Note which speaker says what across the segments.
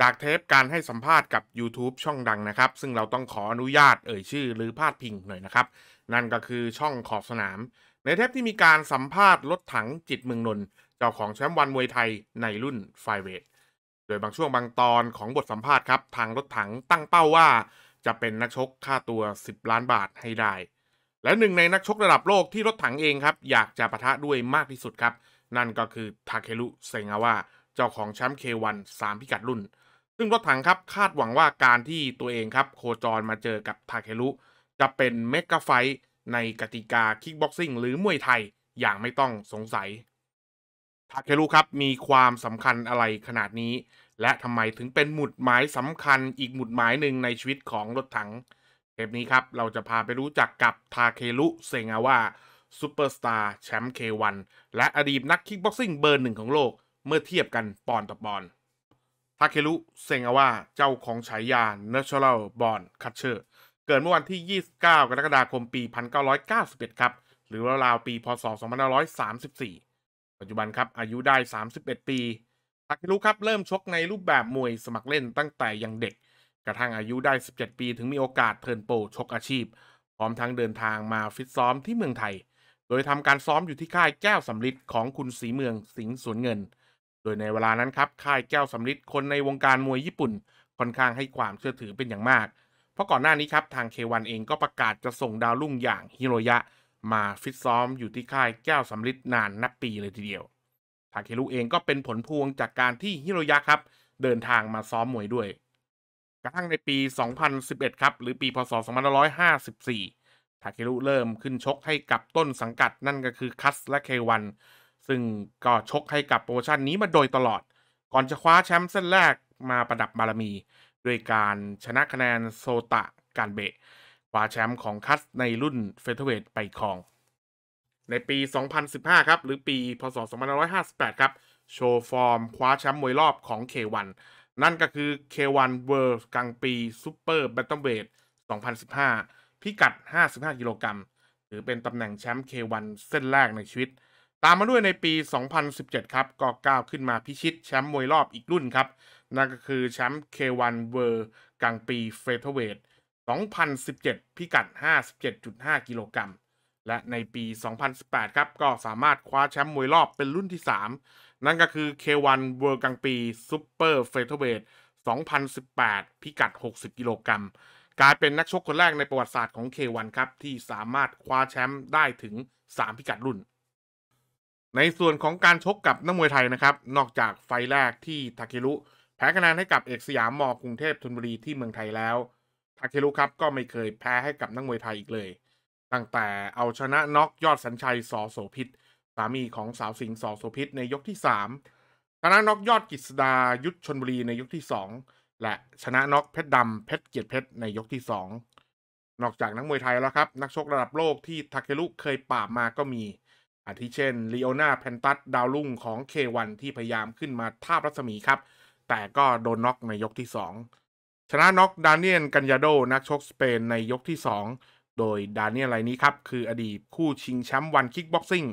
Speaker 1: จากเทปการให้สัมภาษณ์กับ YouTube ช่องดังนะครับ ซึ่งเราต้องขออนุญาตเอ่ยชื่อหรือพาดพิงหน่อยนะครับ นั่นก็คือช่องขอบสนาม ในเทปที่มีการสัมภาษณ์รถถังจิตเมืองนนท์เจ้าของแชมป์วันมวยไทย ในรุ่นไฟเวท โดยบางช่วงบางตอนของบทสัมภาษณ์ครับ ทางรถถังตั้งเป้าว่า จะเป็นนักชกค่าตัว 10ล้านบาทให้ได้ และหนึ่งในนักชกระดับโลกที่รถถังเองครับอยากจะปะทะด้วยมากที่สุดครับ นั่นก็คือทาเคลุเซงาวะเจ้าของแชมป์เควันสามพิกัดรุ่นซึ่งรถถังครับ คาดหวังว่าการที่ตัวเองครับโคจรมาเจอกับทาเคลุจะเป็นเมกะไฟในกติกาคิกบ็อกซิ่งหรือมวยไทยอย่างไม่ต้องสงสัยทาเคลุครับ มีความสำคัญอะไรขนาดนี้ และทำไมถึงเป็นหมุดหมายสำคัญอีกหมุดหมายหนึ่งในชีวิตของรถถัง เทปนี้ครับเราจะพาไปรู้จักกับทาเคลุเซงาวะซูเปอร์สตาร์แชมป์เควันและอดีตนักคิกบ็อกซิ่งเบอร์หนึ่งของโลก เมื่อเทียบกันปอนต่อปอนทาเครุเซงาวะาเจ้าของฉายา Natural Born Catcher เกิดเมื่อวันที่ 29 กรกฎาคมปี 1991 ครับ หรือราวปี พศ2534 ปัจจุบันครับอายุได้ 31 ปีทาเครุครับ เริ่มชกในรูปแบบมวยสมัครเล่นตั้งแต่ยังเด็ก กระทั่งอายุได้ 17 ปีถึงมีโอกาส เทิร์นโปรชกอาชีพ พร้อมทั้งเดินทางมาฟิตซ้อมที่เมืองไทย โดยทำการซ้อมอยู่ที่ค่ายแก้วสำลิดของคุณสีเมืองสิงห์สวนเงินยในเวลานั้นครับ ค่ายแก้วสำลิดคนในวงการมวยญี่ปุ่น ค่อนข้างให้ความเชื่อถือเป็นอย่างมาก เพราะก่อนหน้านี้ครับ ทางเควันเองก็ประกาศจะส่งดาวรุ่งอย่างฮิโรยะ มาฟิตซ้อมอยู่ที่ค่ายแก้วสำลิดนานนับปีเลยทีเดียวทาเคลุเองก็เป็นผลพวงจากการที่ฮิโรยะครับ เดินทางมาซ้อมมวยด้วย กระทั่งในปี 2011 ครับ หรือปีพศ 2554 ทาเคลุเริ่มขึ้นชกให้กับต้นสังกัด นั่นก็คือคัส และเควันซึ่งก็ชกให้กับโปรโมชั่นนี้มาโดยตลอด ก่อนจะคว้าแชมป์เส้นแรกมาประดับบารมี ด้วยการชนะคะแนนโซตะการเบะคว้าแชมป์ของคัสในรุ่นเฟเธอร์เวทไปครอง ในปี 2015 ครับหรือปีพศ2558ครับ โชว์ฟอร์มคว้าแชมป์มวยรอบของ K1 นั่นก็คือ K1 World กลางปีซูเปอร์แบตเตอร์เวท2015 พิกัด 55กิโลกรัมหรือเป็นตำแหน่งแชมป์ K1 เส้นแรกในชีวิตตามมาด้วยในปี 2017 ครับ ก็ก้าวขึ้นมาพิชิตแชมป์มวยรอบอีกรุ่นครับ นั่นก็คือ แชมป์ K1 เวอร์กลางปีเฟเธอร์เวท2017 พิกัด 57.5 กิโลกรัม และในปี 2018 ครับ ก็สามารถคว้าแชมป์มวยรอบเป็นรุ่นที่ 3 นั่นก็คือ K1 เวอร์กลางปีซูเปอร์เฟเธอร์เวท2018 พิกัด 60 กิโลกรัมกลายเป็นนักชกคนแรกในประวัติศาสตร์ของ K1 ครับ ที่สามารถคว้าแชมป์ได้ถึง 3 พิกัดรุ่นในส่วนของการชกกับนักมวยไทยนะครับนอกจากไฟแรกที่ทาเครุแพ้คะแนนให้กับเอกสยามมอกรุงเทพธนบุรีที่เมืองไทยแล้วทาเครุครับก็ไม่เคยแพ้ให้กับนักมวยไทยอีกเลย ตั้งแต่เอาชนะน็อกยอดสัญชัยสอโสพิษสามีของสาวสิงสอโสพิษในยกที่3ชนะน็อกยอดกิษดายุทธชนบุรีในยกที่ 2 และชนะน็อกเพชรดำเพชรเกียรติเพชรในยกที่ 2 นอกจากนักมวยไทยแล้วครับ นักชกระดับโลกที่ทาเครุเคยปราบมาก็มีอาทิเช่นลีโอนาแพนตัสดาวรุ่งของ K1 ที่พยายามขึ้นมาท่ารัศมีครับ แต่ก็โดนน็อกในยกที่ 2 ชนะน็อกดานเอียกันยาโดนักชกสเปนในยกที่ 2 โดยดานเอียรายนี้ครับ คืออดีตคู่ชิงแชมป์วันคิกบ็อกซิ่ง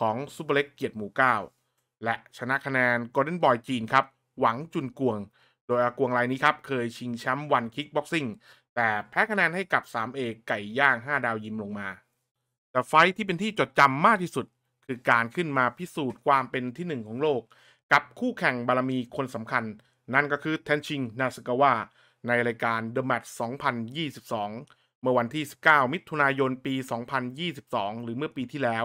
Speaker 1: ของซูเปอร์เล็กเกียรติหมู่9และชนะคะแนนโกลเด้นบอยจีนครับ หวังจุนกวง โดยอากวงรายนี้ครับ เคยชิงแชมป์วันคิกบ็อกซิ่งแต่แพ้คะแนนให้กับ3เอกไก่ย่าง 5 ดาวยิมลงมา แต่ไฟที่เป็นที่จดจำมากที่สุดคือการขึ้นมาพิสูจน์ความเป็นที่หนึ่งของโลก กับคู่แข่งบารมีคนสำคัญ นั่นก็คือเทนชิงนาสกาวะในรายการ The Match 2022 เมื่อวันที่ 19 มิถุนายนปี 2022 หรือเมื่อปีที่แล้ว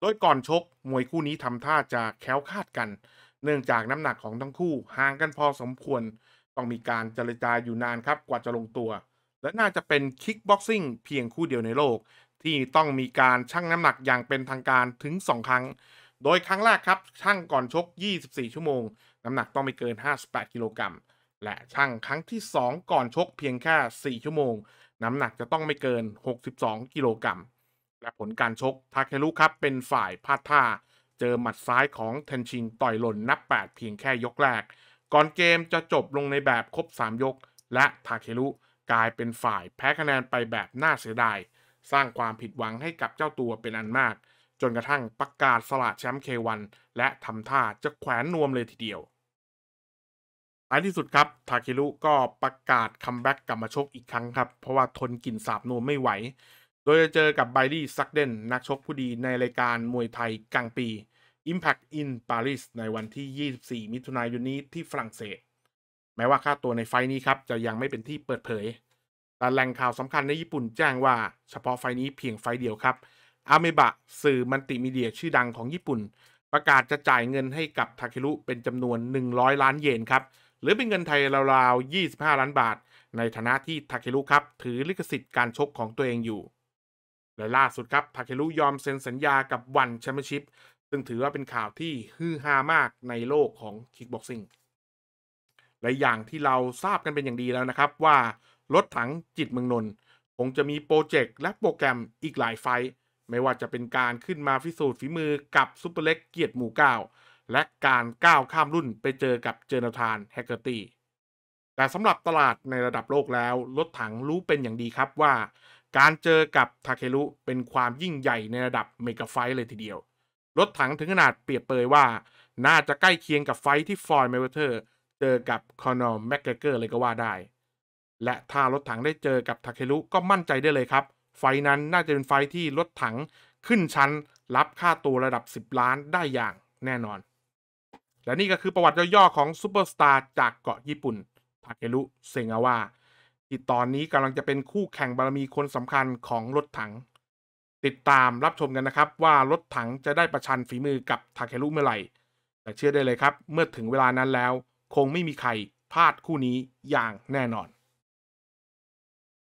Speaker 1: โดยก่อนชก มวยคู่นี้ทำท่าจะแค้วคาดกัน เนื่องจากน้ำหนักของทั้งคู่ห่างกันพอสมควร ต้องมีการเจรจาอยู่นานครับกว่าจะลงตัวและน่าจะเป็นคิกบ็อกซิ่งเพียงคู่เดียวในโลกที่ต้องมีการชั่งน้ำหนักอย่างเป็นทางการถึง 2 ครั้ง โดยครั้งแรกครับชั่งก่อนชก 24ชั่วโมงน้ำหนักต้องไม่เกิน 58กิโลกรัมและชั่งครั้งที่ 2 ก่อนชกเพียงแค่ 4 ชั่วโมง น้ำหนักจะต้องไม่เกิน62กิโลกรัมและผลการชกทาเคลุครับเป็นฝ่ายพลาดท่าเจอหมัดซ้ายของเทนชิงต่อยหล่นนับ 8 เพียงแค่ยกแรก ก่อนเกมจะจบลงในแบบครบ3ยกและทาเคลุกลายเป็นฝ่ายแพ้คะแนนไปแบบน่าเสียดายสร้างความผิดหวังให้กับเจ้าตัวเป็นอันมาก จนกระทั่งประกาศสละแชมป์เควัน และทำท่าจะแขวนนวมเลยทีเดียวท้ายที่สุดครับทาคิรุก็ประกาศคัมแบ็กกลับมาชกอีกครั้งครับ เพราะว่าทนกลิ่นสาบนวมไม่ไหว โดยจะเจอกับไบรี่ซักเดนนักชกผู้ดีในรายการมวยไทยกลางปี Impact in Paris ในวันที่ 24 มิถุนายนนี้ที่ฝรั่งเศส แม้ว่าค่าตัวในไฟนี้ครับจะยังไม่เป็นที่เปิดเผยแต่แหล่งข่าวสำคัญในญี่ปุ่นแจ้งว่าเฉพาะไฟนี้เพียงไฟเดียวครับอาเมบะสื่อมัลติมีเดียชื่อดังของญี่ปุ่น ประกาศจะจ่ายเงินให้กับทาเครุเป็นจำนวน 100 ล้านเยนครับ หรือเป็นเงินไทยราวๆ 25 ล้านบาท ในฐานะที่ทาเครุครับถือลิขสิทธิ์การชกของตัวเองอยู่และล่าสุดครับทาเครุยอมเซ็นสัญญากับวันแชมเปี้ยนชิพซึ่งถือว่าเป็นข่าวที่ฮือฮามากในโลกของคิกบ็อกซิ่ง และอย่างที่เราทราบกันเป็นอย่างดีแล้วนะครับว่ารถถังจิตเมืองนน์คงจะมีโปรเจกต์และโปรแกรมอีกหลายไฟ ไม่ว่าจะเป็นการขึ้นมาพิสูจน์ฝีมือกับซุปเปอร์เล็กเกียรติหมู่เก้าและการก้าวข้ามรุ่นไปเจอกับเจอนาธานแฮกเกอร์ตีแต่สำหรับตลาดในระดับโลกแล้ว รถถังรู้เป็นอย่างดีครับว่า การเจอกับทาเคลุเป็นความยิ่งใหญ่ในระดับเมกะไฟเลยทีเดียว รถถังถึงขนาดเปรียบเปยว่าน่าจะใกล้เคียงกับไฟที่ฟอยด์เมเวเทอร์เจอกับคอนอลแมกเกอร์เลยก็ว่าได้และถ้ารถถังได้เจอกับทาเคลุก็มั่นใจได้เลยครับ ไฟนั้นน่าจะเป็นไฟที่รถถังขึ้นชั้น รับค่าตัวระดับ 10 ล้านได้อย่างแน่นอน และนี่ก็คือประวัติย่อๆของซูเปอร์สตาร์จากเกาะญี่ปุ่นทาเคลุเซงาวะที่ตอนนี้กำลังจะเป็นคู่แข่งบารมีคนสำคัญของรถถัง ติดตามรับชมกันนะครับว่ารถถังจะได้ประชันฝีมือกับทาเคลุเมื่อไหร่ แต่เชื่อได้เลยครับเมื่อถึงเวลานั้นแล้ว คงไม่มีใครพลาดคู่นี้อย่างแน่นอน